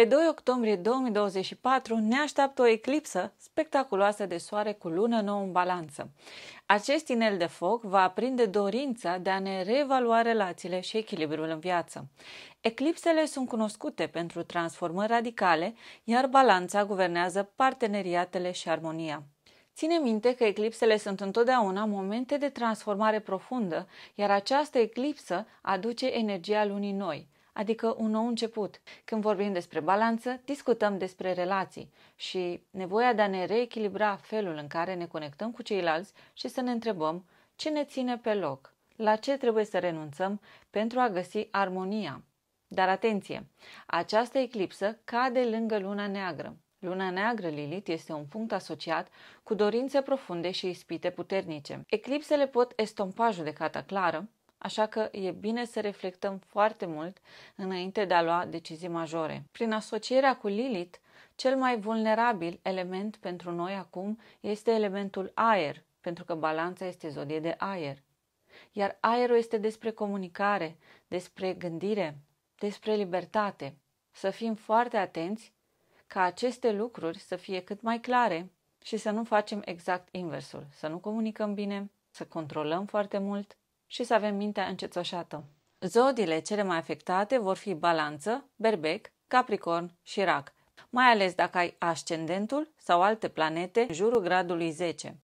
Pe 2 octombrie 2024 ne așteaptă o eclipsă spectaculoasă de soare cu lună nouă în balanță. Acest inel de foc va aprinde dorința de a ne reevalua relațiile și echilibrul în viață. Eclipsele sunt cunoscute pentru transformări radicale, iar balanța guvernează parteneriatele și armonia. Ține minte că eclipsele sunt întotdeauna momente de transformare profundă, iar această eclipsă aduce energia lunii noi adică un nou început. Când vorbim despre balanță, discutăm despre relații și nevoia de a ne reechilibra felul în care ne conectăm cu ceilalți și să ne întrebăm ce ne ține pe loc, la ce trebuie să renunțăm pentru a găsi armonia. Dar atenție, această eclipsă cade lângă luna neagră. Luna neagră Lilith este un punct asociat cu dorințe profunde și ispite puternice. Eclipsele pot estompa judecata clară, așa că e bine să reflectăm foarte mult înainte de a lua decizii majore. Prin asocierea cu Lilith, cel mai vulnerabil element pentru noi acum este elementul aer, pentru că balanța este zodie de aer. Iar aerul este despre comunicare, despre gândire, despre libertate. Să fim foarte atenți ca aceste lucruri să fie cât mai clare și să nu facem exact inversul, să nu comunicăm bine, să controlăm foarte mult, și să avem mintea încețoșată. Zodiile cele mai afectate vor fi balanță, berbec, capricorn și rac, mai ales dacă ai ascendentul sau alte planete în jurul gradului 10.